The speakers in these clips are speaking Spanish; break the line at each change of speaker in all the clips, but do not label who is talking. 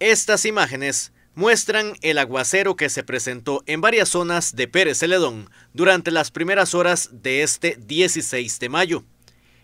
Estas imágenes muestran el aguacero que se presentó en varias zonas de Pérez Celedón durante las primeras horas de este 16 de mayo.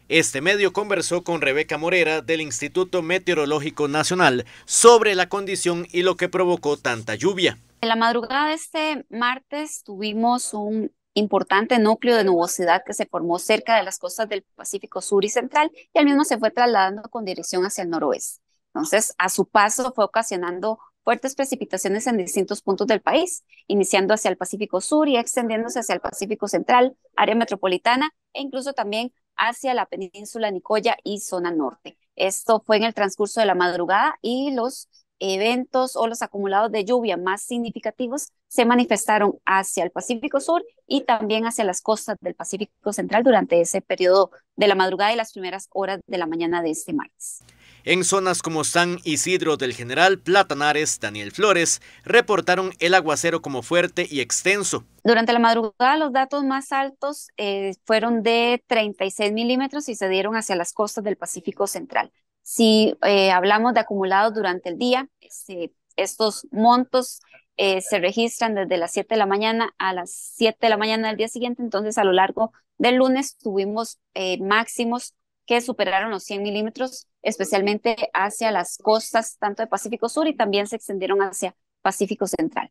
Este medio conversó con Rebeca Morera del Instituto Meteorológico Nacional sobre la condición y lo que provocó tanta lluvia.
En la madrugada de este martes tuvimos un importante núcleo de nubosidad que se formó cerca de las costas del Pacífico Sur y Central y al mismo se fue trasladando con dirección hacia el noroeste. Entonces, a su paso fue ocasionando fuertes precipitaciones en distintos puntos del país, iniciando hacia el Pacífico Sur y extendiéndose hacia el Pacífico Central, área metropolitana e incluso también hacia la península Nicoya y zona norte. Esto fue en el transcurso de la madrugada y los eventos o los acumulados de lluvia más significativos se manifestaron hacia el Pacífico Sur y también hacia las costas del Pacífico Central durante ese periodo de la madrugada y las primeras horas de la mañana de este martes.
En zonas como San Isidro del General, Platanares, Daniel Flores, reportaron el aguacero como fuerte y extenso.
Durante la madrugada los datos más altos eh, fueron de 36 milímetros y se dieron hacia las costas del Pacífico Central. Si eh, hablamos de acumulados durante el día, este, estos montos eh, se registran desde las 7 de la mañana a las 7 de la mañana del día siguiente, entonces a lo largo del lunes tuvimos máximos que superaron los 100 milímetros, especialmente hacia las costas tanto de Pacífico Sur y también se extendieron hacia Pacífico Central.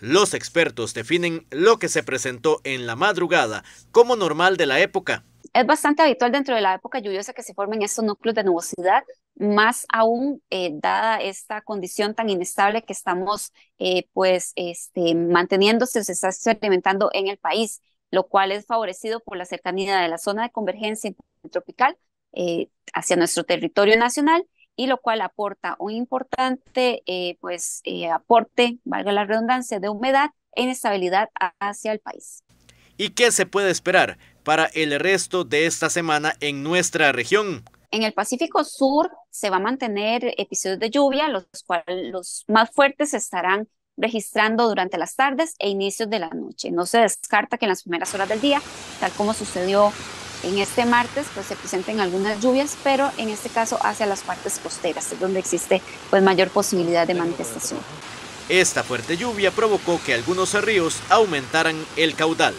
Los expertos definen lo que se presentó en la madrugada como normal de la época.
Es bastante habitual dentro de la época lluviosa que se formen estos núcleos de nubosidad, más aún eh, dada esta condición tan inestable que estamos eh, pues este, manteniendo, se está experimentando en el país lo cual es favorecido por la cercanía de la zona de convergencia tropical eh, hacia nuestro territorio nacional y lo cual aporta un importante eh, pues, eh, aporte, valga la redundancia, de humedad e inestabilidad hacia el país.
¿Y qué se puede esperar para el resto de esta semana en nuestra región?
En el Pacífico Sur se va a mantener episodios de lluvia, los cuales los más fuertes estarán registrando durante las tardes e inicios de la noche. No se descarta que en las primeras horas del día, tal como sucedió en este martes, pues se presenten algunas lluvias, pero en este caso hacia las partes costeras, donde existe pues mayor posibilidad de manifestación.
Esta fuerte lluvia provocó que algunos ríos aumentaran el caudal.